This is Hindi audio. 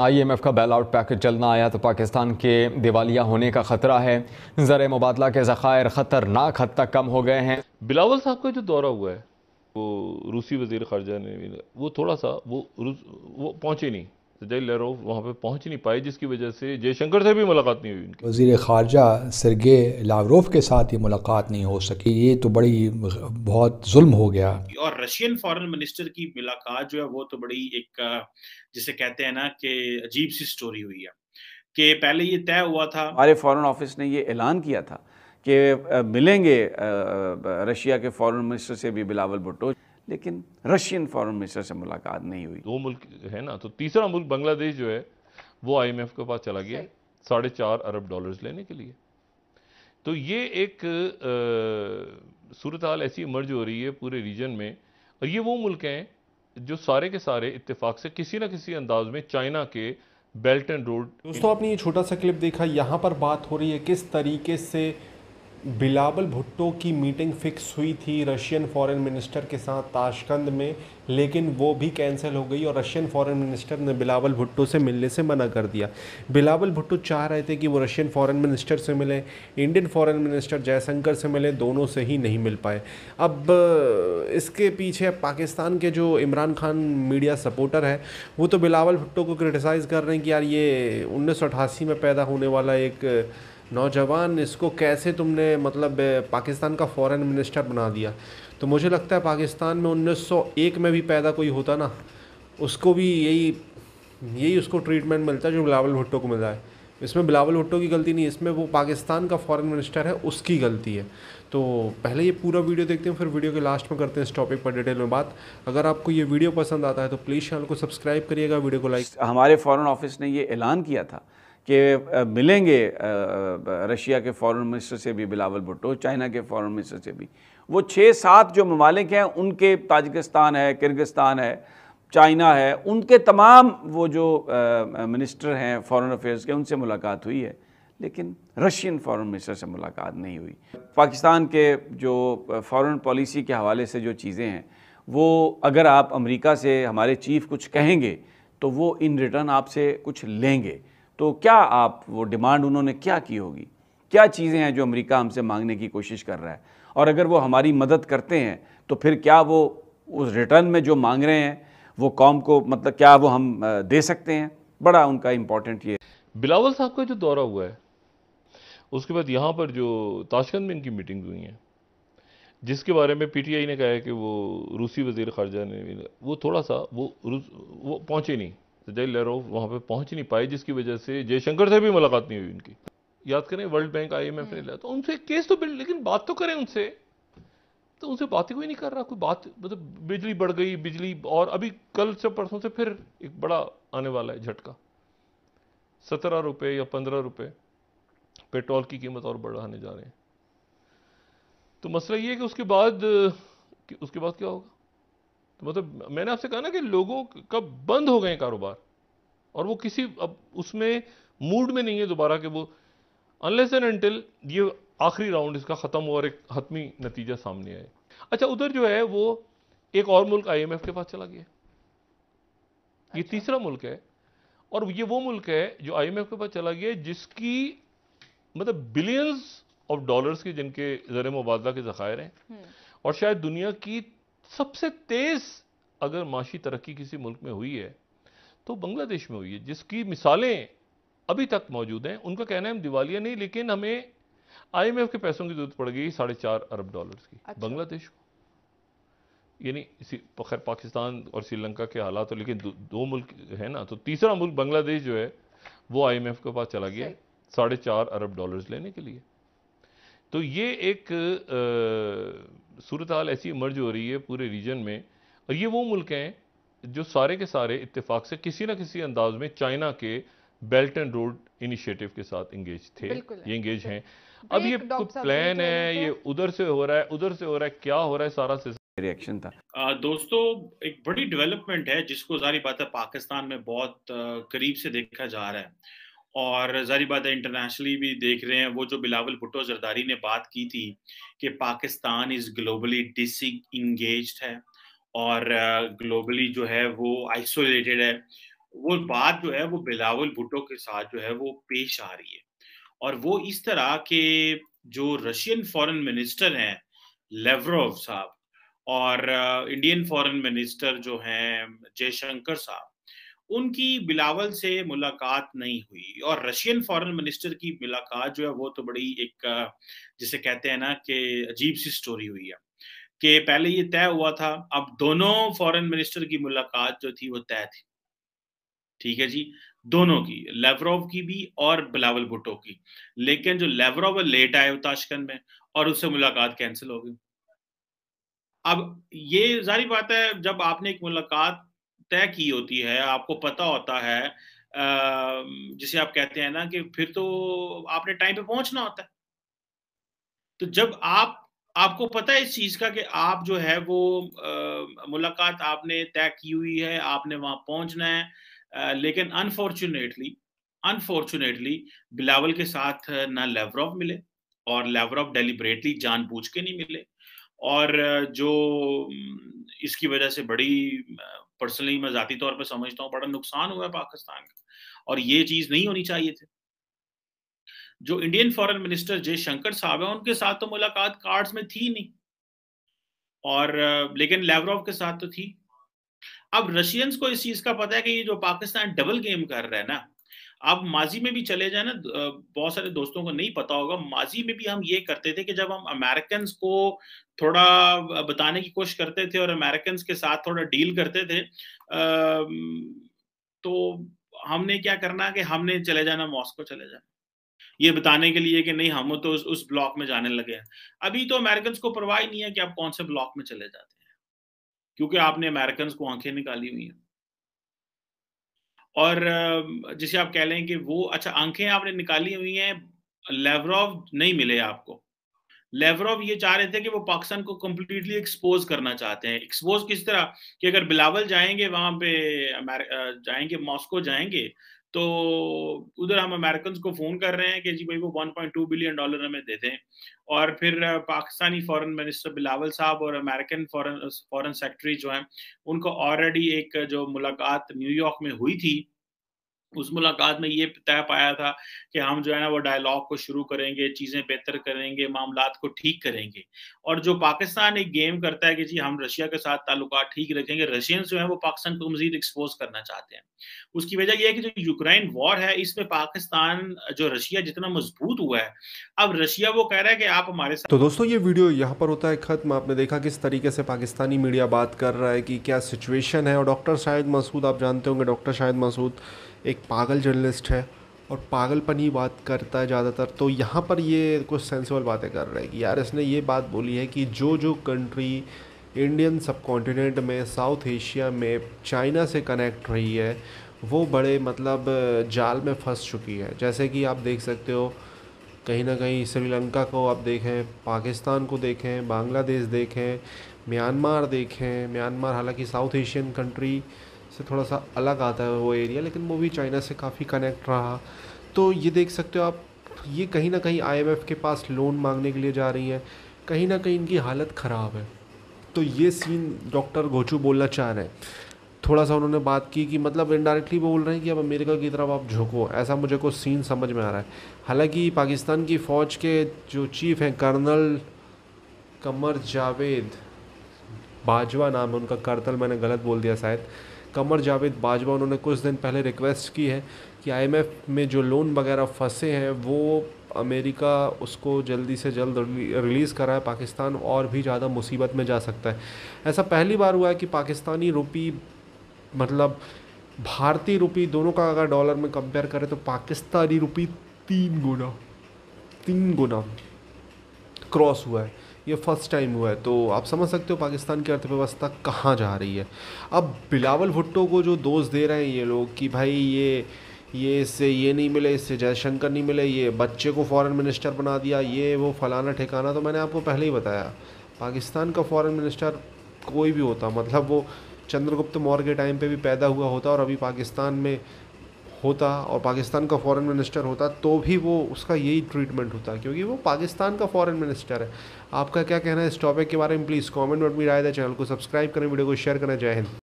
आईएमएफ का बैल आउट पैकेज चलना आया तो पाकिस्तान के दिवालिया होने का खतरा है ज़र मुबादला के ज़खायर ख़तरनाक हद तक कम हो गए हैं बिलावल साहब का जो दौरा हुआ है वो रूसी वजीर खारजा ने वो थोड़ा सा वो वो पहुँचे नहीं सजय लहरोव वहाँ पर पहुँच नहीं पाए जिसकी वजह से जयशंकर से भी मुलाकात नहीं हुई उनकी वजीर खारजा सरगे लावरोव के साथ ये मुलाकात नहीं हो सकी ये तो बड़ी बहुत जुल्म हो गया और रशियन फॉरेन मिनिस्टर की मुलाकात जो है वो तो बड़ी एक जिसे कहते हैं ना कि अजीब सी स्टोरी हुई है कि पहले ये तय हुआ था हमारे फॉरन ऑफिस ने ये ऐलान किया था कि मिलेंगे रशिया के फॉरन मिनिस्टर से भी बिलावल भुट्टो लेकिन रशियन फॉरेन मिनिस्टर से मुलाकात नहीं हुई दो मुल्क है ना तो तीसरा मुल्क बांग्लादेश जो है वो आईएमएफ के पास चला गया साढ़े चार अरब डॉलर्स लेने के लिए तो ये एक सूरत हाल ऐसी मर्ज हो रही है पूरे रीजन में और ये वो मुल्क हैं जो सारे के सारे इतफाक से किसी ना किसी अंदाज में चाइना के बेल्ट एंड रोड दोस्तों आपने ये छोटा सा क्लिप देखा यहाँ पर बात हो रही है किस तरीके से बिलावल भुट्टो की मीटिंग फिक्स हुई थी रशियन फॉरेन मिनिस्टर के साथ ताशकंद में लेकिन वो भी कैंसिल हो गई और रशियन फॉरेन मिनिस्टर ने बिलावल भुट्टो से मिलने से मना कर दिया बिलावल भुट्टो चाह रहे थे कि वो रशियन फॉरेन मिनिस्टर से मिले इंडियन फॉरेन मिनिस्टर जयशंकर से मिले दोनों से ही नहीं मिल पाए अब इसके पीछे पाकिस्तान के जो इमरान खान मीडिया सपोर्टर है वो तो बिलावल भुट्टो को क्रिटिसाइज़ कर रहे हैं कि यार ये उन्नीस में पैदा होने वाला एक नौजवान इसको कैसे तुमने मतलब पाकिस्तान का फॉरेन मिनिस्टर बना दिया तो मुझे लगता है पाकिस्तान में 1901 में भी पैदा कोई होता ना उसको भी यही यही उसको ट्रीटमेंट मिलता है जो बिलावल भुट्टो को मिला है इसमें बिलावल भुट्टो की गलती नहीं इसमें वो पाकिस्तान का फॉरेन मिनिस्टर है उसकी गलती है तो पहले ये पूरा वीडियो देखते हैं फिर वीडियो के लास्ट में करते हैं इस टॉपिक पर डिटेल में बात अगर आपको ये वीडियो पसंद आता है तो प्लीज़ चैनल को सब्सक्राइब करिएगा वीडियो को लाइक हमारे फॉरन ऑफिस ने ये ऐलान किया था कि मिलेंगे रशिया के फॉरेन मिनिस्टर से भी बिलावल भुट्टो चाइना के फॉरेन मिनिस्टर से भी वो छः सात जो ममालिक हैं उनके ताजिकिस्तान है किर्गिस्तान है चाइना है उनके तमाम वो जो मिनिस्टर हैं फॉरेन अफेयर्स के उनसे मुलाकात हुई है लेकिन रशियन फॉरेन मिनिस्टर से मुलाकात नहीं हुई पाकिस्तान के जो फॉरेन पॉलिसी के हवाले से जो चीज़ें हैं वो अगर आप अमेरिका से हमारे चीफ कुछ कहेंगे तो वो इन रिटर्न आपसे कुछ लेंगे तो क्या आप वो डिमांड उन्होंने क्या की होगी क्या चीज़ें हैं जो अमेरिका हमसे मांगने की कोशिश कर रहा है और अगर वो हमारी मदद करते हैं तो फिर क्या वो उस रिटर्न में जो मांग रहे हैं वो कॉम को मतलब क्या वो हम दे सकते हैं बड़ा उनका इम्पोर्टेंट ये बिलावल साहब का जो दौरा हुआ है उसके बाद यहाँ पर जो ताशकंद में इनकी मीटिंग हुई है जिसके बारे में पीटीआई ने कहा है कि वो रूसी वजीर खारजा ने वो थोड़ा सा वो वो पहुँचे नहीं विजय लहरोव वहाँ पर पहुँच नहीं पाए जिसकी वजह से जयशंकर से भी मुलाकात नहीं हुई उनकी याद करें World Bank I M F ने हम्म। लिया तो उनसे केस तो बिल्ड लेकिन बात तो करें उनसे तो उनसे बातें कोई नहीं कर रहा कोई बात मतलब बिजली बढ़ गई बिजली और अभी कल से परसों से फिर एक बड़ा आने वाला है झटका सत्रह रुपये या पंद्रह रुपये पेट्रोल की कीमत और बढ़ाने जा रहे हैं तो मसला ये है कि उसके बाद कि उसके बाद क्या होगा तो मतलब मैंने आपसे कहा ना कि लोगों का बंद हो गए कारोबार और वो किसी अब उसमें मूड में नहीं है दोबारा कि वो अनलेस एंड एंटिल ये आखिरी राउंड इसका ख़त्म हो और एक हतमी नतीजा सामने आए अच्छा उधर जो है वो एक और मुल्क आईएमएफ के पास चला गया अच्छा। ये तीसरा मुल्क है और ये वो मुल्क है जो आईएमएफ के पास चला गया जिसकी मतलब बिलियंस ऑफ डॉलर्स के जिनके ज़र मुबादला के ज़खायर हैं हम्म। और शायद दुनिया की सबसे तेज़ अगर माशी तरक्की किसी मुल्क में हुई है तो बांग्लादेश में हुई है जिसकी मिसालें अभी तक मौजूद हैं उनका कहना है हम दिवालिया नहीं लेकिन हमें आईएमएफ के पैसों की जरूरत पड़ गई साढ़े चार अरब डॉलर्स की अच्छा। बांग्लादेश को यानी इसी खैर पाकिस्तान और श्रीलंका के हालात तो लेकिन दो, दो मुल्क है ना तो तीसरा मुल्क बांग्लादेश जो है वो आईएमएफ के पास चला गया साढ़े चार अरब डॉलर्स लेने के लिए तो ये एक आ, सूरत हाल ऐसी मर्ज हो रही है पूरे रीजन में और ये वो मुल्क हैं जो सारे के सारे इतफाक़ से किसी ना किसी अंदाज में चाइना के बेल्ट एंड रोड इनिशिएटिव के साथ इंगेज थे ये इंगेज हैं अब ये प्लान है ये उधर से हो रहा है उधर से हो रहा है क्या हो रहा है सारा रिएक्शन था आ, दोस्तों एक बड़ी डेवलपमेंट है जिसको जारी बात है पाकिस्तान में बहुत करीब से देखा जा रहा है और जारी बात है इंटरनेशनली भी देख रहे हैं वो जो बिलावल भुट्टो जरदारी ने बात की थी कि Pakistan is globally disengaged है और ग्लोबली जो है वो आइसोलेटेड है वो बात जो है वो बिलावल भुट्टो के साथ जो है वो पेश आ रही है और वो इस तरह के जो रशियन फॉरेन मिनिस्टर हैं लेवरोव साहब और इंडियन फॉरेन मिनिस्टर जो हैं जयशंकर साहब उनकी बिलावल से मुलाकात नहीं हुई और रशियन फॉरेन मिनिस्टर की मुलाकात जो है वो तो बड़ी एक जिसे कहते हैं ना कि अजीब सी स्टोरी हुई है कि पहले ये तय हुआ था अब दोनों फॉरेन मिनिस्टर की मुलाकात जो थी वो तय थी ठीक है जी दोनों की लेवरोव की भी और बिलावल भुट्टो की लेकिन जो लेवरोव लेट आए ताशकंद में और उससे मुलाकात कैंसिल हो गई अब ये जारी बात है जब आपने एक मुलाकात तय की होती है आपको पता होता है जिसे आप कहते हैं ना कि फिर तो आपने टाइम पे पहुंचना होता है तो जब आप आपको पता है इस चीज का कि आप जो है वो आ, मुलाकात आपने तय की हुई है आपने वहां पहुंचना है आ, लेकिन अनफॉर्चुनेटली अनफॉर्चुनेटली बिलावल के साथ ना लेवरॉफ मिले और लेवरॉफ डेलीबरेटली जानबूझ के नहीं मिले और जो इसकी वजह से बड़ी पर्सनली मैं जाती तौर पर समझता हूँ बड़ा नुकसान हुआ है पाकिस्तान का और ये चीज़ नहीं होनी चाहिए थी जो इंडियन फॉरेन मिनिस्टर जय शंकर साहब है उनके साथ तो मुलाकात कार्ड्स में थी नहीं और लेकिन लेवरॉव के साथ तो थी अब रशियंस को इस चीज का पता है कि ये जो पाकिस्तान डबल गेम कर रहा है ना आप माजी में भी चले जाए ना बहुत सारे दोस्तों को नहीं पता होगा माजी में भी हम ये करते थे कि जब हम अमेरिकन को थोड़ा बताने की कोशिश करते थे और अमेरिकन के साथ थोड़ा डील करते थे तो हमने क्या करना कि हमने चले जाना मॉस्को चले जाना ये बताने के लिए कि नहीं हम तो उस, उस ब्लॉक में जाने लगे हैं अभी तो अमेरिकन को परवाह ही नहीं है कि आप कौन से ब्लॉक में चले जाते हैं क्योंकि आपने अमेरिकन को आंखें निकाली हुई हैं और जिसे आप कह लें कि वो अच्छा आंखें आपने निकाली हुई हैं लेवरॉव नहीं मिले आपको लेवरॉव ये चाह रहे थे कि वो पाकिस्तान को कम्प्लीटली एक्सपोज करना चाहते हैं एक्सपोज किस तरह कि अगर बिलावल जाएंगे वहां पे जाएंगे मॉस्को जाएंगे तो उधर हम अमेरिकन को फ़ोन कर रहे हैं कि जी भाई वो 1.2 बिलियन डॉलर हमें दे दें और फिर पाकिस्तानी फॉरेन मिनिस्टर बिलावल साहब और अमेरिकन फॉरेन फॉरेन सेक्रेटरी जो हैं उनको ऑलरेडी एक जो मुलाकात न्यूयॉर्क में हुई थी उस मुलाकात में ये तय पाया था कि हम जो है ना वो डायलॉग को शुरू करेंगे चीज़ें बेहतर करेंगे मामला को ठीक करेंगे और जो पाकिस्तान एक गेम करता है कि जी हम रशिया के साथ ताल्लुक ठीक रखेंगे रशियन जो है वो पाकिस्तान को मजीद एक्सपोज करना चाहते हैं उसकी वजह यह है कि जो यूक्रेन वॉर है इसमें पाकिस्तान जो रशिया जितना मजबूत हुआ है अब रशिया वो कह रहा है कि आप हमारे साथ तो दोस्तों ये वीडियो यहाँ पर होता है खत्म आपने देखा किस तरीके से पाकिस्तानी मीडिया बात कर रहा है कि क्या सिचुएशन है और डॉक्टर शाहिद मसूद आप जानते होंगे डॉक्टर शाहिद मसूद एक पागल जर्नलिस्ट है और पागलपन ही बात करता है ज़्यादातर तो यहाँ पर ये कुछ सेंसिबल बातें कर रहा है कि यार इसने ये बात बोली है कि जो जो कंट्री इंडियन सब कॉन्टिनेंट में साउथ एशिया में चाइना से कनेक्ट रही है वो बड़े मतलब जाल में फंस चुकी है जैसे कि आप देख सकते हो कहीं ना कहीं श्रीलंका को आप देखें पाकिस्तान को देखें बांग्लादेश देखें म्यांमार देखें म्यांमार हालांकि साउथ एशियन कंट्री से थोड़ा सा अलग आता है वो एरिया लेकिन वो भी चाइना से काफ़ी कनेक्ट रहा तो ये देख सकते हो आप ये कहीं ना कहीं आई के पास लोन मांगने के लिए जा रही है कहीं ना कहीं इनकी हालत ख़राब है तो ये सीन डॉक्टर घोचू बोलना चाह रहे हैं थोड़ा सा उन्होंने बात की कि मतलब इनडायरेक्टली बोल रहे हैं कि अब अमेरिका की तरफ आप झुको ऐसा मुझे कुछ सीन समझ में आ रहा है हालांकि पाकिस्तान की फ़ौज के जो चीफ़ हैं कर्नल कमर जावेद बाजवा नाम है उनका करतल मैंने गलत बोल दिया शायद कमर जावेद बाजवा उन्होंने कुछ दिन पहले रिक्वेस्ट की है कि आईएमएफ में जो लोन वगैरह फंसे हैं वो अमेरिका उसको जल्दी से जल्द रिलीज़ कराए पाकिस्तान और भी ज़्यादा मुसीबत में जा सकता है ऐसा पहली बार हुआ है कि पाकिस्तानी रुपी मतलब भारतीय रुपी दोनों का अगर डॉलर में कंपेयर करें तो पाकिस्तानी रुपी तीन गुना तीन गुना क्रॉस हुआ है ये फर्स्ट टाइम हुआ है तो आप समझ सकते हो पाकिस्तान की अर्थव्यवस्था कहाँ जा रही है अब बिलावल भुट्टो को जो दोष दे रहे हैं ये लोग कि भाई ये ये इससे ये नहीं मिले इससे जयशंकर नहीं मिले ये बच्चे को फॉरेन मिनिस्टर बना दिया ये वो फलाना ठिकाना तो मैंने आपको पहले ही बताया पाकिस्तान का फॉरेन मिनिस्टर कोई भी होता मतलब वो चंद्रगुप्त मौर्य के टाइम पे भी पैदा हुआ होता और अभी पाकिस्तान में होता और पाकिस्तान का फॉरेन मिनिस्टर होता तो भी वो उसका यही ट्रीटमेंट होता क्योंकि वो पाकिस्तान का फॉरेन मिनिस्टर है आपका क्या कहना है इस टॉपिक के बारे में प्लीज़ कमेंट में अपनी राय दें चैनल को सब्सक्राइब करें वीडियो को शेयर करें जय हिंद